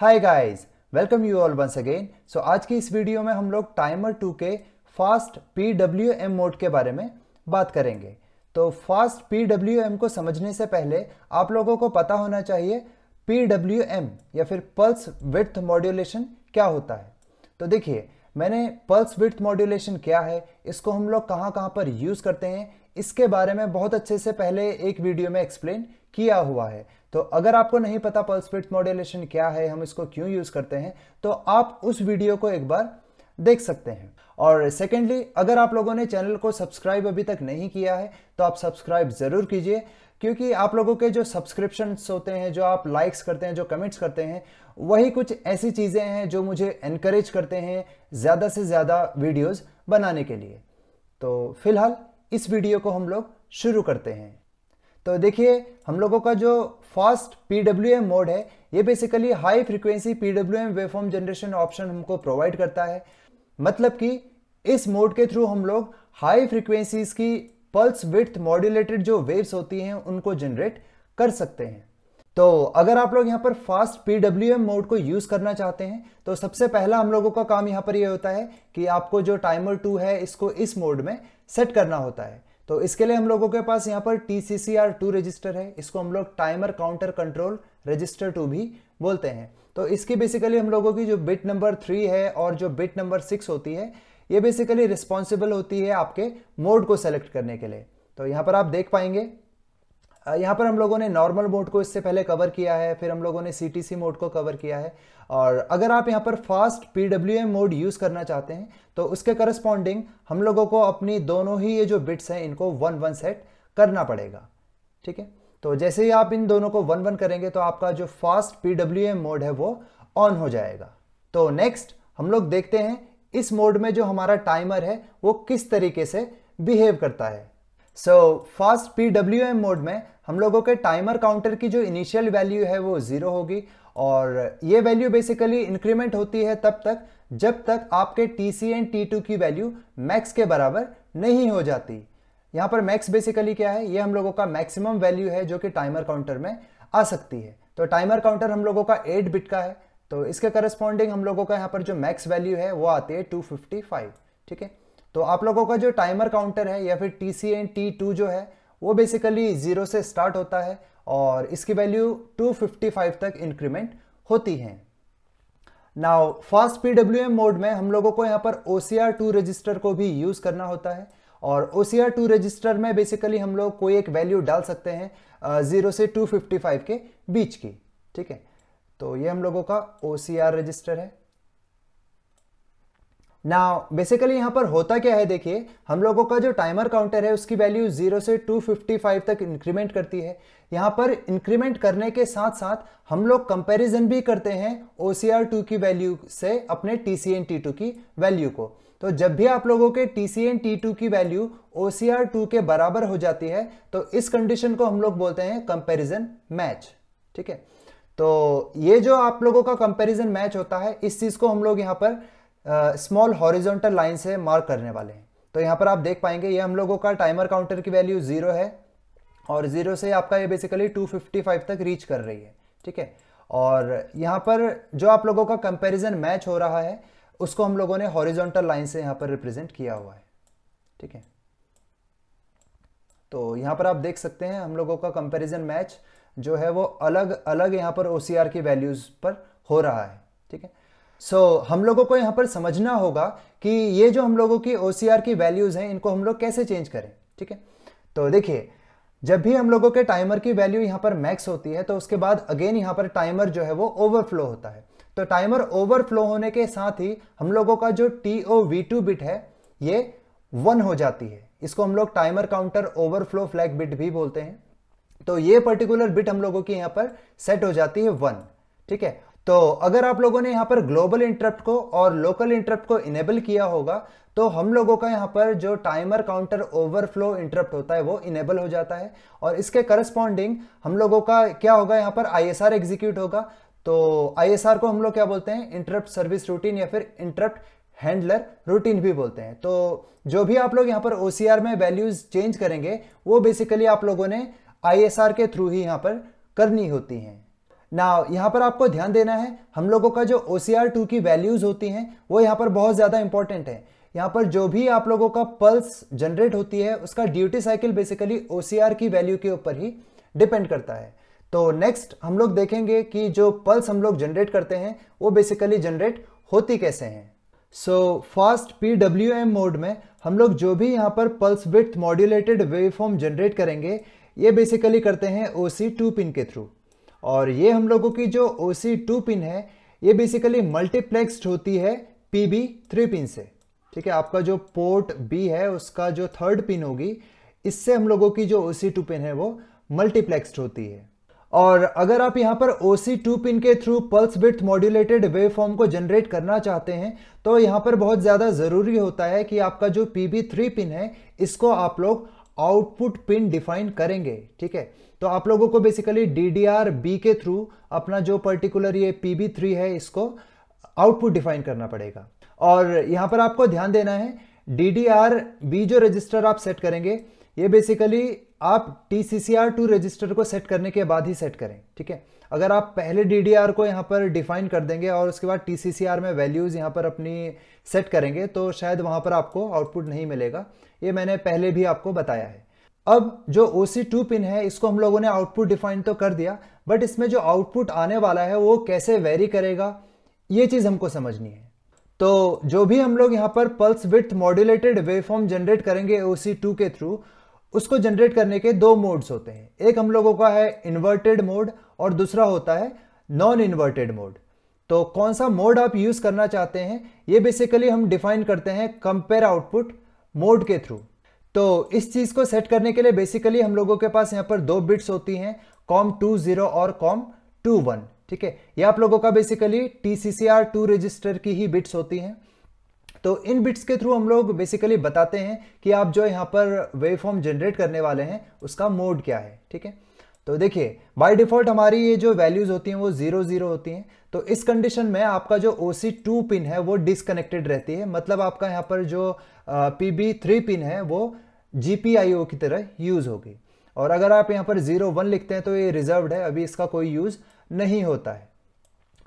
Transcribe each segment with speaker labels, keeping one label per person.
Speaker 1: hi guys welcome you all once again so आज की इस वीडियो में हम लोग टाइमर टू के fast P W M mode के बारे में बात करेंगे तो फास्ट पी डब्ल्यू एम को समझने से पहले आप लोगों को पता होना चाहिए पी डब्ल्यू एम या फिर पल्स विथ मॉड्यूलेशन क्या होता है तो देखिए मैंने पल्स विथ मॉड्यूलेशन क्या है इसको हम लोग कहाँ कहाँ पर यूज़ करते हैं इसके बारे में बहुत अच्छे से पहले एक वीडियो में एक्सप्लेन किया हुआ है तो अगर आपको नहीं पता पल्स विड्थ मॉड्यूलेशन क्या है हम इसको क्यों यूज़ करते हैं तो आप उस वीडियो को एक बार देख सकते हैं और सेकेंडली अगर आप लोगों ने चैनल को सब्सक्राइब अभी तक नहीं किया है तो आप सब्सक्राइब ज़रूर कीजिए क्योंकि आप लोगों के जो सब्सक्रिप्शन होते हैं जो आप लाइक्स करते हैं जो कमेंट्स करते हैं वही कुछ ऐसी चीज़ें हैं जो मुझे इनक्रेज करते हैं ज़्यादा से ज़्यादा वीडियोज़ बनाने के लिए तो फिलहाल इस वीडियो को हम लोग शुरू करते हैं तो देखिए हम लोगों का जो फास्ट पी मोड है ये basically high frequency P waveform generation option हमको प्रोवाइड करता है मतलब कि इस मोड के थ्रू हम लोग हाई फ्रिक्वेंसीज की पल्स विथ मॉड्यूलेटेड जो वेव्स होती हैं उनको जनरेट कर सकते हैं तो अगर आप लोग यहाँ पर फास्ट पी मोड को यूज़ करना चाहते हैं तो सबसे पहला हम लोगों का काम यहाँ पर ये यह होता है कि आपको जो टाइमर टू है इसको इस मोड में सेट करना होता है तो इसके लिए हम लोगों के पास यहाँ पर T C C R two register है इसको हम लोग timer counter control register two भी बोलते हैं तो इसकी बेसिकली हम लोगों की जो बिट नंबर थ्री है और जो बिट नंबर सिक्स होती है ये बेसिकली रिस्पॉन्सिबल होती है आपके मोड को सेलेक्ट करने के लिए तो यहाँ पर आप देख पाएंगे यहाँ पर हम लोगों ने नॉर्मल मोड को इससे पहले कवर किया है फिर हम लोगों ने सी मोड को कवर किया है और अगर आप यहाँ पर फास्ट पी मोड यूज़ करना चाहते हैं तो उसके करस्पॉन्डिंग हम लोगों को अपनी दोनों ही ये जो बिट्स हैं इनको वन वन सेट करना पड़ेगा ठीक है तो जैसे ही आप इन दोनों को वन वन करेंगे तो आपका जो फास्ट पी मोड है वो ऑन हो जाएगा तो नेक्स्ट हम लोग देखते हैं इस मोड में जो हमारा टाइमर है वो किस तरीके से बिहेव करता है सो फास्ट एम मोड में हम लोगों के टाइमर काउंटर की जो इनिशियल वैल्यू है वो ज़ीरो होगी और ये वैल्यू बेसिकली इंक्रीमेंट होती है तब तक जब तक आपके T C N T two की वैल्यू मैक्स के बराबर नहीं हो जाती यहाँ पर मैक्स बेसिकली क्या है ये हम लोगों का मैक्सिमम वैल्यू है जो कि टाइमर काउंटर में आ सकती है तो टाइमर काउंटर हम लोगों का एट बिट का है तो इसके करस्पॉन्डिंग हम लोगों का यहाँ पर जो मैक्स वैल्यू है वो आती है 255 ठीक है तो आप लोगों का जो टाइमर काउंटर है या फिर T C N T two जो है वो बेसिकली ज़ीरो से स्टार्ट होता है और इसकी वैल्यू 255 तक इंक्रीमेंट होती है now fast P W M mode में हम लोगों को यहाँ पर O C R two register को भी यूज़ करना होता है और O C R two register में बेसिकली हम लोग कोई एक वैल्यू डाल सकते हैं ज़ीरो से 255 के बीच की ठीक है तो ये हम लोगों का ओ सी आर रजिस्टर है ना बेसिकली यहाँ पर होता क्या है देखिए हम लोगों का जो टाइमर काउंटर है उसकी वैल्यू जीरो से 255 तक इंक्रीमेंट करती है यहाँ पर इंक्रीमेंट करने के साथ साथ हम लोग कंपैरिजन भी करते हैं ओ सी आर टू की वैल्यू से अपने T C N T two की वैल्यू को तो जब भी आप लोगों के T C N T two की value O C R two के बराबर हो जाती है तो इस कंडीशन को हम लोग बोलते हैं कंपेरिजन मैच ठीक है तो ये जो आप लोगों का कंपेरिजन मैच होता है इस चीज़ को हम लोग यहाँ पर स्मॉल हॉरिजॉन्टल लाइन से मार्क करने वाले हैं तो यहाँ पर आप देख पाएंगे ये हम लोगों का टाइमर काउंटर की वैल्यू ज़ीरो है और ज़ीरो से आपका ये बेसिकली 255 तक रीच कर रही है ठीक है और यहाँ पर जो आप लोगों का कंपैरिजन मैच हो रहा है उसको हम लोगों ने हॉरिजॉन्टल लाइन से यहाँ पर रिप्रेजेंट किया हुआ है ठीक है तो यहाँ पर आप देख सकते हैं हम लोगों का कंपेरिजन मैच जो है वो अलग अलग यहाँ पर ओ की वैल्यूज़ पर हो रहा है ठीक है सो so, हम लोगों को यहाँ पर समझना होगा कि ये जो हम लोगों की ओ की वैल्यूज़ हैं इनको हम लोग कैसे चेंज करें ठीक है तो देखिए जब भी हम लोगों के टाइमर की वैल्यू यहाँ पर मैक्स होती है तो उसके बाद अगेन यहाँ पर टाइमर जो है वो ओवरफ्लो होता है तो टाइमर ओवरफ्लो होने के साथ ही हम लोगों का जो T O V two bit है ये वन हो जाती है इसको हम लोग timer counter overflow flag bit भी बोलते हैं तो ये पर्टिकुलर बिट हम लोगों की यहाँ पर सेट हो जाती है वन ठीक है तो अगर आप लोगों ने यहाँ पर ग्लोबल इंटरप्ट को और लोकल इंटरप्ट को इनेबल किया होगा तो हम लोगों का यहाँ पर जो टाइमर काउंटर ओवरफ्लो इंटरप्ट होता है वो इनेबल हो जाता है और इसके करस्पॉन्डिंग हम लोगों का क्या होगा यहाँ पर आईएसआर एग्जीक्यूट होगा तो आई को हम लोग क्या बोलते हैं इंटरप्ट सर्विस रूटीन या फिर इंटरप्ट हैंडलर रूटीन भी बोलते हैं तो जो भी आप लोग यहाँ पर ओ में वैल्यूज़ चेंज करेंगे वो बेसिकली आप लोगों ने आई के थ्रू ही यहाँ पर करनी होती हैं ना यहाँ पर आपको ध्यान देना है हम लोगों का जो ओ टू की वैल्यूज़ होती हैं वो यहाँ पर बहुत ज़्यादा इंपॉर्टेंट है यहाँ पर जो भी आप लोगों का पल्स जनरेट होती है उसका ड्यूटी साइकिल बेसिकली ओ की वैल्यू के ऊपर ही डिपेंड करता है तो नेक्स्ट हम लोग देखेंगे कि जो पल्स हम लोग जनरेट करते हैं वो बेसिकली जनरेट होती कैसे हैं so fast P M mode में हम लोग जो भी यहाँ पर pulse with modulated waveform generate करेंगे ये बेसिकली करते हैं ओ सी टू पिन के थ्रू और ये हम लोगों की जो ओ सी टू पिन है ये बेसिकली मल्टीप्लेक्सड होती है पी बी थ्री पिन से ठीक है आपका जो पोर्ट बी है उसका जो थर्ड पिन होगी इससे हम लोगों की जो ओ सी टू पिन है वो मल्टीप्लेक्सड होती है और अगर आप यहाँ पर ओ सी टू पिन के through pulse with modulated wave form को जनरेट करना चाहते हैं तो यहाँ पर बहुत ज़्यादा ज़रूरी होता है कि आपका जो पी बी थ्री पिन है इसको आप लोग आउटपुट पिन डिफाइन करेंगे ठीक है तो आप लोगों को basically D D R B के थ्रू अपना जो पर्टिकुलर ये पी बी थ्री है इसको आउटपुट डिफाइन करना पड़ेगा और यहां पर आपको ध्यान देना है डी डी आर बी जो रजिस्टर आप सेट करेंगे ये बेसिकली आप T C C R two register को सेट करने के बाद ही सेट करें ठीक है अगर आप पहले डी डी आर को यहाँ पर डिफाइन कर देंगे और उसके बाद टी सी सी आर में वैल्यूज़ यहाँ पर अपनी सेट करेंगे तो शायद वहाँ पर आपको आउटपुट नहीं मिलेगा ये मैंने पहले भी आपको बताया है अब जो ओ सी टू पिन है इसको हम लोगों ने आउटपुट डिफाइन तो कर दिया बट इसमें जो आउटपुट आने वाला है वो कैसे वेरी करेगा ये चीज़ हमको समझनी है तो जो भी हम लोग यहाँ पर pulse with modulated waveform generate करेंगे ओ सी टू के थ्रू उसको जनरेट करने के दो मोड्स होते हैं एक हम लोगों का है इन्वर्टेड मोड और दूसरा होता है नॉन इन्वर्टेड मोड तो कौन सा मोड आप यूज़ करना चाहते हैं ये बेसिकली हम डिफाइन करते हैं कंपेयर आउटपुट मोड के थ्रू तो इस चीज को सेट करने के लिए बेसिकली हम लोगों के पास यहां पर दो बिट्स होती हैं कॉम टू जीरो और कॉम टू वन ठीक है ये आप लोगों का basically T C C R two register की ही बिट्स होती हैं तो इन बिट्स के थ्रू हम लोग बेसिकली बताते हैं कि आप जो यहां पर वेवफॉर्म फॉर्म जनरेट करने वाले हैं उसका मोड क्या है ठीक है तो देखिए बाय डिफॉल्ट हमारी ये जो वैल्यूज़ होती हैं वो जीरो जीरो होती हैं तो इस कंडीशन में आपका जो ओ सी टू पिन है वो डिसकनेक्टेड रहती है मतलब आपका यहाँ पर जो पी बी थ्री पिन है वो जी पी आई ओ की तरह यूज़ होगी और अगर आप यहाँ पर जीरो वन लिखते हैं तो ये रिजर्वड है अभी इसका कोई यूज़ नहीं होता है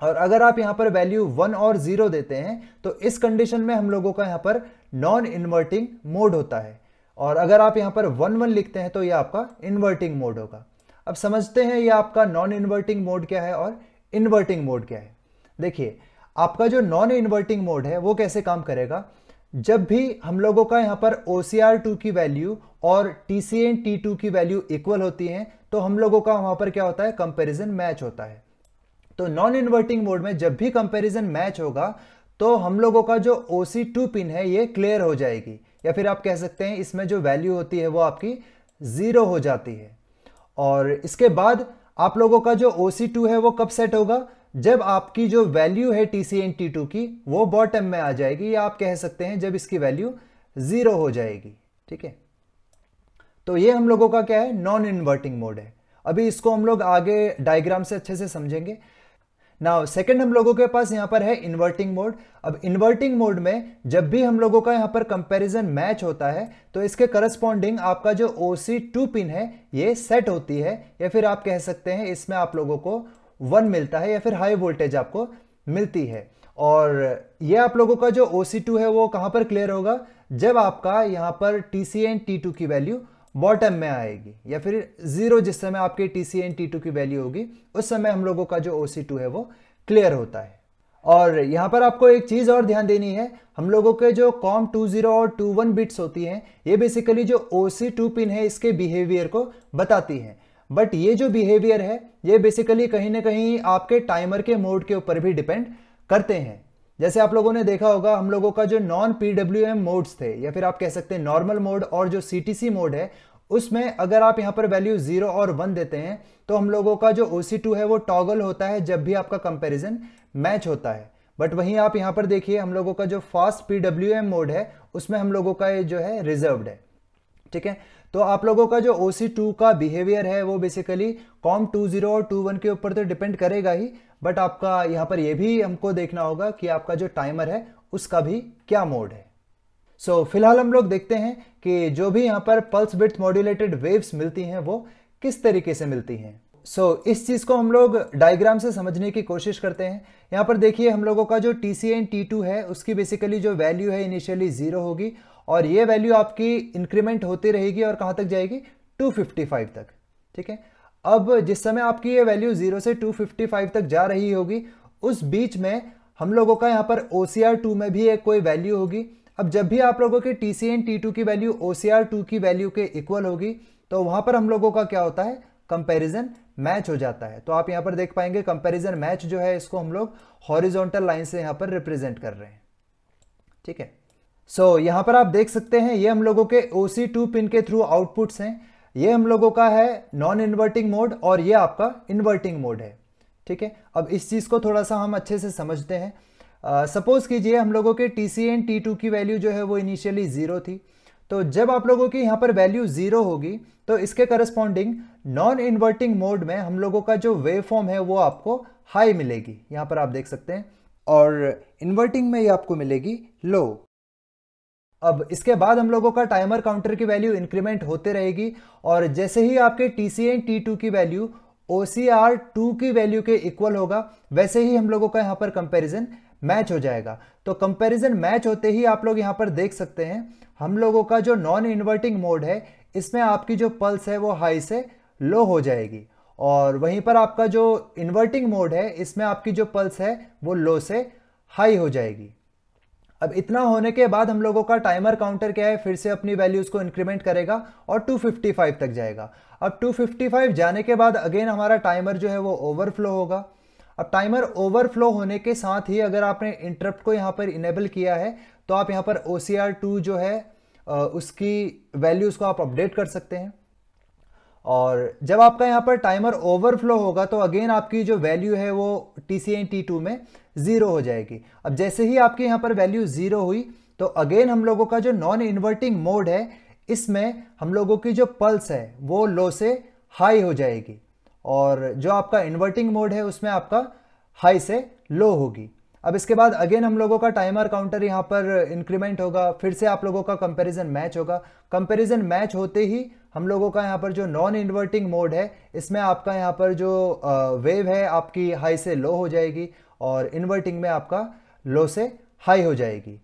Speaker 1: और अगर आप यहाँ पर वैल्यू वन और जीरो देते हैं तो इस कंडीशन में हम लोगों का यहाँ पर नॉन इन्वर्टिंग मोड होता है और अगर आप यहाँ पर वन वन लिखते हैं तो ये आपका इन्वर्टिंग मोड होगा अब समझते हैं ये आपका नॉन इन्वर्टिंग मोड क्या है और इन्वर्टिंग मोड क्या है देखिए आपका जो नॉन इन्वर्टिंग मोड है वो कैसे काम करेगा जब भी हम लोगों का यहाँ पर ओ सी आर टू की वैल्यू और T C N T two की वैल्यू इक्वल होती है तो हम लोगों का वहाँ पर क्या होता है कंपेरिजन मैच होता है तो नॉन इन्वर्टिंग मोड में जब भी कंपेरिजन मैच होगा तो हम लोगों का जो ओ सी टू पिन है ये क्लियर हो जाएगी या फिर आप कह सकते हैं इसमें जो वैल्यू होती है वो आपकी ज़ीरो हो जाती है और इसके बाद आप लोगों का जो ओ है वो कब सेट होगा जब आपकी जो वैल्यू है T C N T two की वो बॉटम में आ जाएगी या आप कह सकते हैं जब इसकी वैल्यू ज़ीरो हो जाएगी ठीक है तो ये हम लोगों का क्या है नॉन इन्वर्टिंग मोड है अभी इसको हम लोग आगे डायग्राम से अच्छे से समझेंगे नाउ सेकंड हम लोगों के पास यहां पर है इन्वर्टिंग मोड अब इन्वर्टिंग मोड में जब भी हम लोगों का यहां पर कंपैरिजन मैच होता है तो इसके करस्पॉन्डिंग आपका जो ओ सी टू पिन है ये सेट होती है या फिर आप कह सकते हैं इसमें आप लोगों को वन मिलता है या फिर हाई वोल्टेज आपको मिलती है और ये आप लोगों का जो ओ सी टू है वो कहाँ पर क्लियर होगा जब आपका यहाँ पर T C N T two की वैल्यू बॉटम में आएगी या फिर जीरो जिस समय आपके T C N T two की वैल्यू होगी उस समय हम लोगों का जो ओ सी टू है वो क्लियर होता है और यहाँ पर आपको एक चीज़ और ध्यान देनी है हम लोगों के जो कॉम टू जीरो और टू वन बिट्स होती हैं ये बेसिकली जो ओ सी टू पिन है इसके बिहेवियर को बताती हैं बट ये जो बिहेवियर है ये बेसिकली कहीं ना कहीं आपके टाइमर के मोड के ऊपर भी डिपेंड करते हैं जैसे आप लोगों ने देखा होगा हम लोगों का जो नॉन पी मोड्स थे या फिर आप कह सकते हैं नॉर्मल मोड और जो सी मोड है उसमें अगर आप यहाँ पर वैल्यू जीरो और वन देते हैं तो हम लोगों का जो ओ है वो टॉगल होता है जब भी आपका कंपेरिजन मैच होता है बट वहीं आप यहाँ पर देखिए हम लोगों का जो फास्ट पी मोड है उसमें हम लोगों का ये जो है रिजर्व है ठीक है तो आप लोगों का जो ओ का बिहेवियर है वो बेसिकली कॉम टू जीरो और टू वन के ऊपर तो डिपेंड करेगा ही बट आपका यहाँ पर यह भी हमको देखना होगा कि आपका जो टाइमर है उसका भी क्या मोड है सो so, फिलहाल हम लोग देखते हैं कि जो भी यहाँ पर पल्स विथ मॉड्यूलेटेड वेव्स मिलती हैं वो किस तरीके से मिलती हैं सो so, इस चीज़ को हम लोग डायग्राम से समझने की कोशिश करते हैं यहाँ पर देखिए हम लोगों का जो T C N T two है उसकी बेसिकली जो वैल्यू है इनिशियली ज़ीरो होगी और ये वैल्यू आपकी इंक्रीमेंट होती रहेगी और कहाँ तक जाएगी 255 तक ठीक है अब जिस समय आपकी ये वैल्यू जीरो से 255 तक जा रही होगी उस बीच में हम लोगों का यहाँ पर ओ सी आर टू में भी एक कोई वैल्यू होगी अब जब भी आप लोगों के T C N T two की वैल्यू ओ सी टू की वैल्यू के इक्वल होगी तो वहाँ पर हम लोगों का क्या होता है कंपेरिजन मैच हो जाता है तो आप यहाँ पर देख पाएंगे कंपेरिजन मैच जो है इसको हम लोग हॉरिजोंटल लाइन से यहाँ पर रिप्रेजेंट कर रहे हैं ठीक है सो so, यहाँ पर आप देख सकते हैं ये हम लोगों के ओ सी टू पिन के थ्रू आउटपुट्स हैं ये हम लोगों का है नॉन इन्वर्टिंग मोड और ये आपका इन्वर्टिंग मोड है ठीक है अब इस चीज़ को थोड़ा सा हम अच्छे से समझते हैं सपोज़ कीजिए हम लोगों के T C N T two की वैल्यू जो है वो इनिशियली ज़ीरो थी तो जब आप लोगों की यहाँ पर वैल्यू ज़ीरो होगी तो इसके करस्पॉन्डिंग नॉन इन्वर्टिंग मोड में हम लोगों का जो वेव फॉर्म है वो आपको हाई मिलेगी यहाँ पर आप देख सकते हैं और इन्वर्टिंग में ये आपको मिलेगी लो अब इसके बाद हम लोगों का टाइमर काउंटर की वैल्यू इंक्रीमेंट होते रहेगी और जैसे ही आपके T C N T two की value O C R two की वैल्यू के इक्वल होगा वैसे ही हम लोगों का यहाँ पर कंपेरिजन मैच हो जाएगा तो कंपेरिजन मैच होते ही आप लोग यहाँ पर देख सकते हैं हम लोगों का जो नॉन इन्वर्टिंग मोड है इसमें आपकी जो पल्स है वो हाई से लो हो जाएगी और वहीं पर आपका जो इन्वर्टिंग मोड है इसमें आपकी जो पल्स है वो लो से हाई हो जाएगी अब इतना होने के बाद हम लोगों का टाइमर काउंटर क्या है फिर से अपनी वैल्यूज़ को इंक्रीमेंट करेगा और 255 तक जाएगा अब 255 जाने के बाद अगेन हमारा टाइमर जो है वो ओवरफ्लो होगा अब टाइमर ओवरफ्लो होने के साथ ही अगर आपने इंटरप्ट को यहाँ पर इनेबल किया है तो आप यहाँ पर ओ जो है उसकी वैल्यूज़ को आप अपडेट कर सकते हैं और जब आपका यहाँ पर टाइमर ओवरफ्लो होगा तो अगेन आपकी जो वैल्यू है वो T C N T two में ज़ीरो हो जाएगी अब जैसे ही आपके यहाँ पर वैल्यू ज़ीरो हुई तो अगेन हम लोगों का जो नॉन इन्वर्टिंग मोड है इसमें हम लोगों की जो पल्स है वो लो से हाई हो जाएगी और जो आपका इन्वर्टिंग मोड है उसमें आपका हाई से लो होगी अब इसके बाद अगेन हम लोगों का टाइमर काउंटर यहाँ पर इंक्रीमेंट होगा फिर से आप लोगों का कंपैरिजन मैच होगा कंपैरिजन मैच होते ही हम लोगों का यहाँ पर जो नॉन इन्वर्टिंग मोड है इसमें आपका यहाँ पर जो वेव है आपकी हाई से लो हो जाएगी और इन्वर्टिंग में आपका लो से हाई हो जाएगी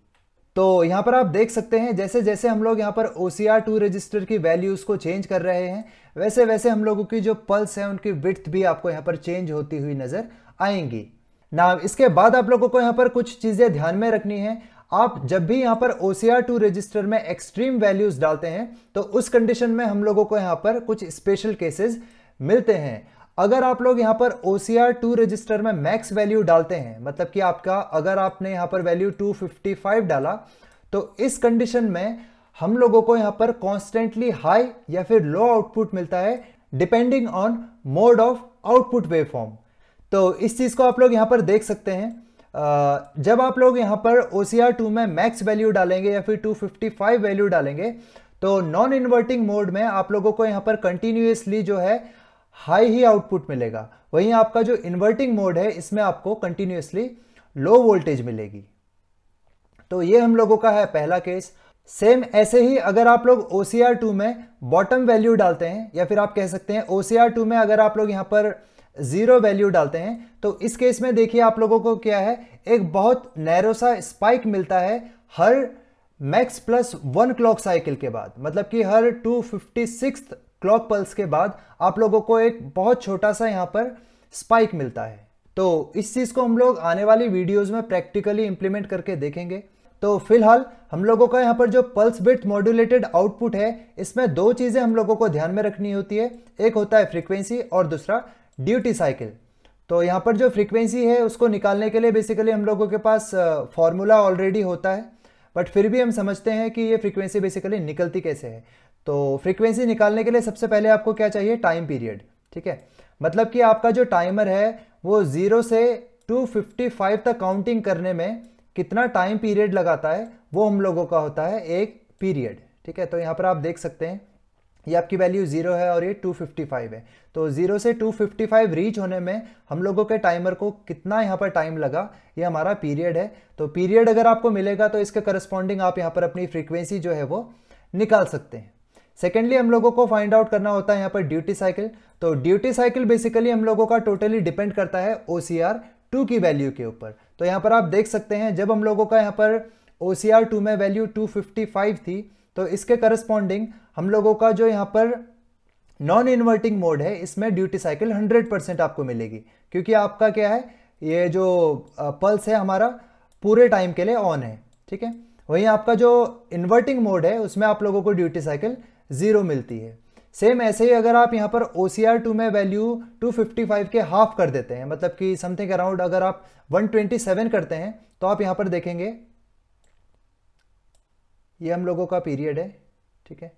Speaker 1: तो यहाँ पर आप देख सकते हैं जैसे जैसे हम लोग यहाँ पर O C R two register की वैल्यूज़ को चेंज कर रहे हैं वैसे वैसे हम लोगों की जो पल्स है उनकी विथ भी आपको यहाँ पर चेंज होती हुई नज़र आएंगी ना इसके बाद आप लोगों को यहाँ पर कुछ चीज़ें ध्यान में रखनी है आप जब भी यहां पर ओसीआर टू रजिस्टर में एक्सट्रीम वैल्यूज डालते हैं तो उस कंडीशन में हम लोगों को यहां पर कुछ स्पेशल केसेस मिलते हैं अगर आप लोग यहां पर ओसीआर टू रजिस्टर में मैक्स वैल्यू डालते हैं मतलब कि आपका अगर आपने यहां पर वैल्यू 255 डाला तो इस कंडीशन में हम लोगों को यहां पर कॉन्स्टेंटली हाई या फिर लो आउटपुट मिलता है depending on mode of output waveform तो इस चीज़ को आप लोग यहां पर देख सकते हैं जब आप लोग यहाँ पर ओ टू में मैक्स वैल्यू डालेंगे या फिर 255 वैल्यू डालेंगे तो नॉन इन्वर्टिंग मोड में आप लोगों को यहाँ पर कंटिन्यूसली जो है हाई ही आउटपुट मिलेगा वहीं आपका जो इन्वर्टिंग मोड है इसमें आपको कंटिन्यूसली लो वोल्टेज मिलेगी तो ये हम लोगों का है पहला केस सेम ऐसे ही अगर आप लोग ओ में बॉटम वैल्यू डालते हैं या फिर आप कह सकते हैं ओ में अगर आप लोग यहाँ पर ज़ीरो वैल्यू डालते हैं तो इस केस में देखिए आप लोगों को क्या है एक बहुत नैरो सा स्पाइक मिलता है हर max plus one clock cycle के बाद मतलब कि हर two fifty six clock pulse के बाद आप लोगों को एक बहुत छोटा सा यहाँ पर स्पाइक मिलता है तो इस चीज़ को हम लोग आने वाली वीडियोज़ में प्रैक्टिकली इंप्लीमेंट करके देखेंगे तो फिलहाल हम लोगों का यहाँ पर जो पल्स विथ मॉड्यूलेटेड आउटपुट है इसमें दो चीज़ें हम लोगों को ध्यान में रखनी होती है एक होता है फ्रीक्वेंसी और दूसरा ड्यूटी साइकिल तो यहाँ पर जो फ्रीक्वेंसी है उसको निकालने के लिए बेसिकली हम लोगों के पास फॉर्मूला ऑलरेडी होता है बट फिर भी हम समझते हैं कि ये फ्रीक्वेंसी बेसिकली निकलती कैसे है तो फ्रीक्वेंसी निकालने के लिए सबसे पहले आपको क्या चाहिए टाइम पीरियड ठीक है मतलब कि आपका जो टाइमर है वो ज़ीरो से 255 तक काउंटिंग करने में कितना टाइम पीरियड लगाता है वो हम लोगों का होता है एक पीरियड ठीक है तो यहाँ पर आप देख सकते हैं ये आपकी वैल्यू जीरो है और ये 255 है तो जीरो से 255 रीच होने में हम लोगों के टाइमर को कितना यहाँ पर टाइम लगा ये हमारा पीरियड है तो पीरियड अगर आपको मिलेगा तो इसके करस्पॉन्डिंग आप यहाँ पर अपनी फ्रीक्वेंसी जो है वो निकाल सकते हैं सेकेंडली हम लोगों को फाइंड आउट करना होता है यहाँ पर ड्यूटी साइकिल तो ड्यूटी साइकिल बेसिकली हम लोगों का टोटली डिपेंड करता है ओ सी आर टू की वैल्यू के ऊपर तो यहाँ पर आप देख सकते हैं जब हम लोगों का यहाँ पर ओ सी आर टू में वैल्यू टू फिफ्टी फाइव थी तो इसके करस्पॉन्डिंग हम लोगों का जो यहाँ पर नॉन इन्वर्टिंग मोड है इसमें ड्यूटी साइकिल 100 परसेंट आपको मिलेगी क्योंकि आपका क्या है ये जो पल्स है हमारा पूरे टाइम के लिए ऑन है ठीक है वहीं आपका जो इन्वर्टिंग मोड है उसमें आप लोगों को ड्यूटी साइकिल ज़ीरो मिलती है सेम ऐसे ही अगर आप यहाँ पर ओ टू में वैल्यू टू के हाफ कर देते हैं मतलब कि समथिंग अराउंड अगर आप वन करते हैं तो आप यहाँ पर देखेंगे ये हम लोगों का पीरियड है ठीक है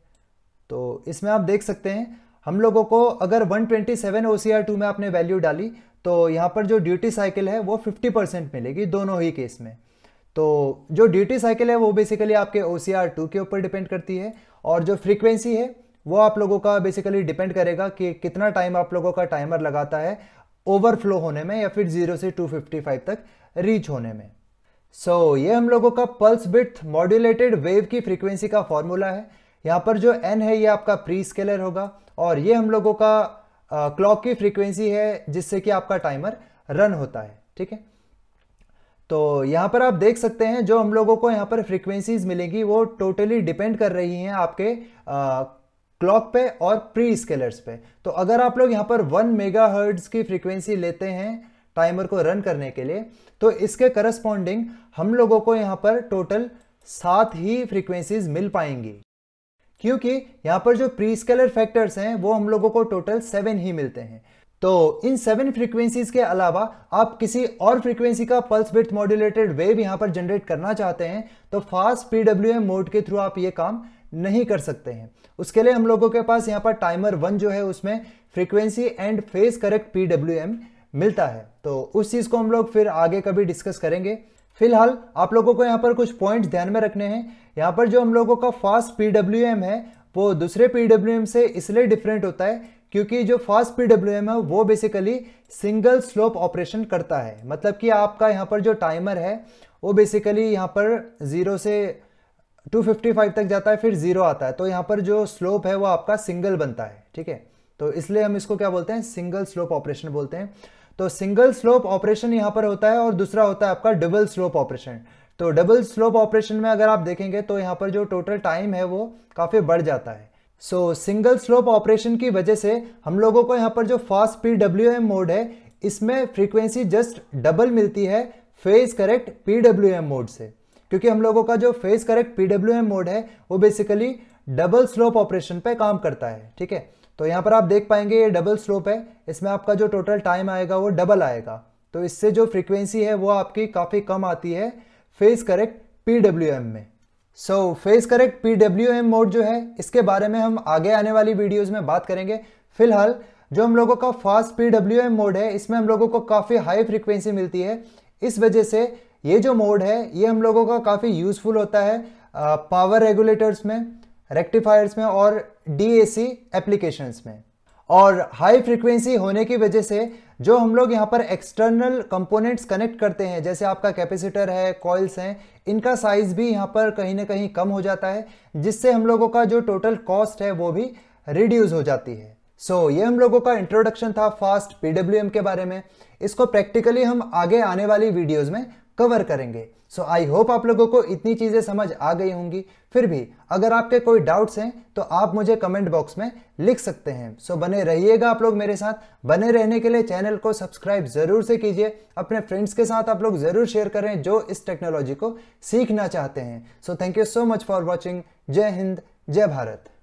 Speaker 1: तो इसमें आप देख सकते हैं हम लोगों को अगर 127 ट्वेंटी सेवन में आपने वैल्यू डाली तो यहाँ पर जो ड्यूटी साइकिल है वो 50 परसेंट मिलेगी दोनों ही केस में तो जो ड्यूटी साइकिल है वो बेसिकली आपके ओ सी आर टू के ऊपर डिपेंड करती है और जो फ्रीक्वेंसी है वो आप लोगों का बेसिकली डिपेंड करेगा कि कितना टाइम आप लोगों का टाइमर लगाता है ओवरफ्लो होने में या फिर जीरो से 255 तक रीच होने में सो so, ये हम लोगों का पल्स बिथ मॉड्यूलेटेड वेव की फ्रीक्वेंसी का फॉर्मूला है यहाँ पर जो एन है ये आपका प्री स्केलर होगा और ये हम लोगों का क्लॉक uh, की फ्रीक्वेंसी है जिससे कि आपका टाइमर रन होता है ठीक है तो यहाँ पर आप देख सकते हैं जो हम लोगों को यहाँ पर फ्रीक्वेंसीज मिलेंगी वो टोटली डिपेंड कर रही हैं आपके क्लॉक पे और प्री स्केलर्स पे तो अगर आप लोग यहाँ पर वन मेगा की फ्रीक्वेंसी लेते हैं टाइमर को रन करने के लिए तो इसके करस्पॉन्डिंग हम लोगों को यहाँ पर टोटल सात ही फ्रीक्वेंसीज मिल पाएंगी क्योंकि यहाँ पर जो प्री स्केलर फैक्टर्स हैं वो हम लोगों को टोटल सेवन ही मिलते हैं तो इन सेवन फ्रीक्वेंसीज के अलावा आप किसी और फ्रीक्वेंसी का पल्स विथ मॉड्यूलेटेड वेव यहाँ पर जनरेट करना चाहते हैं तो फास्ट पी मोड के थ्रू आप ये काम नहीं कर सकते हैं उसके लिए हम लोगों के पास यहाँ पर टाइमर वन जो है उसमें frequency and phase correct P मिलता है तो उस चीज़ को हम लोग फिर आगे कभी डिस्कस करेंगे फिलहाल आप लोगों को यहाँ पर कुछ पॉइंट्स ध्यान में रखने हैं यहाँ पर जो हम लोगों का फास्ट पी है वो दूसरे पी से इसलिए डिफरेंट होता है क्योंकि जो फास्ट पी है वो बेसिकली सिंगल स्लोप ऑपरेशन करता है मतलब कि आपका यहाँ पर जो टाइमर है वो बेसिकली यहाँ पर ज़ीरो से 255 तक जाता है फिर ज़ीरो आता है तो यहाँ पर जो स्लोप है वो आपका सिंगल बनता है ठीक है तो इसलिए हम इसको क्या बोलते हैं सिंगल स्लोप ऑपरेशन बोलते हैं तो सिंगल स्लोप ऑपरेशन यहां पर होता है और दूसरा होता है आपका डबल स्लोप ऑपरेशन तो डबल स्लोप ऑपरेशन में अगर आप देखेंगे तो यहां पर जो टोटल टाइम है वो काफ़ी बढ़ जाता है सो सिंगल स्लोप ऑपरेशन की वजह से हम लोगों को यहां पर जो fast P W M mode है इसमें फ्रीक्वेंसी जस्ट डबल मिलती है phase correct P W M mode से क्योंकि हम लोगों का जो phase correct P W M mode है वो बेसिकली डबल स्लोप ऑपरेशन पे काम करता है ठीक है तो यहाँ पर आप देख पाएंगे ये डबल स्लोप है इसमें आपका जो टोटल टाइम आएगा वो डबल आएगा तो इससे जो फ्रिक्वेंसी है वो आपकी काफ़ी कम आती है फेस करेक्ट पी में so phase correct P W M mode जो है इसके बारे में हम आगे आने वाली वीडियोज में बात करेंगे फिलहाल जो हम लोगों का fast P W M mode है इसमें हम लोगों को काफ़ी हाई फ्रिक्वेंसी मिलती है इस वजह से ये जो मोड है ये हम लोगों का काफ़ी यूजफुल होता है पावर रेगुलेटर्स में रेक्टिफायर्स में और डीएसी एप्लीकेशंस में और हाई फ्रिक्वेंसी होने की वजह से जो हम लोग यहाँ पर एक्सटर्नल कंपोनेंट्स कनेक्ट करते हैं जैसे आपका कैपेसिटर है कॉइल्स हैं इनका साइज भी यहाँ पर कहीं ना कहीं कम हो जाता है जिससे हम लोगों का जो टोटल कॉस्ट है वो भी रिड्यूस हो जाती है सो so, ये हम लोगों का इंट्रोडक्शन था फास्ट पीडब्ल्यू के बारे में इसको प्रैक्टिकली हम आगे आने वाली वीडियोज़ में कवर करेंगे सो आई होप आप लोगों को इतनी चीज़ें समझ आ गई होंगी फिर भी अगर आपके कोई डाउट्स हैं तो आप मुझे कमेंट बॉक्स में लिख सकते हैं सो so, बने रहिएगा आप लोग मेरे साथ बने रहने के लिए चैनल को सब्सक्राइब ज़रूर से कीजिए अपने फ्रेंड्स के साथ आप लोग ज़रूर शेयर करें जो इस टेक्नोलॉजी को सीखना चाहते हैं so thank you so much for watching जय हिंद जय भारत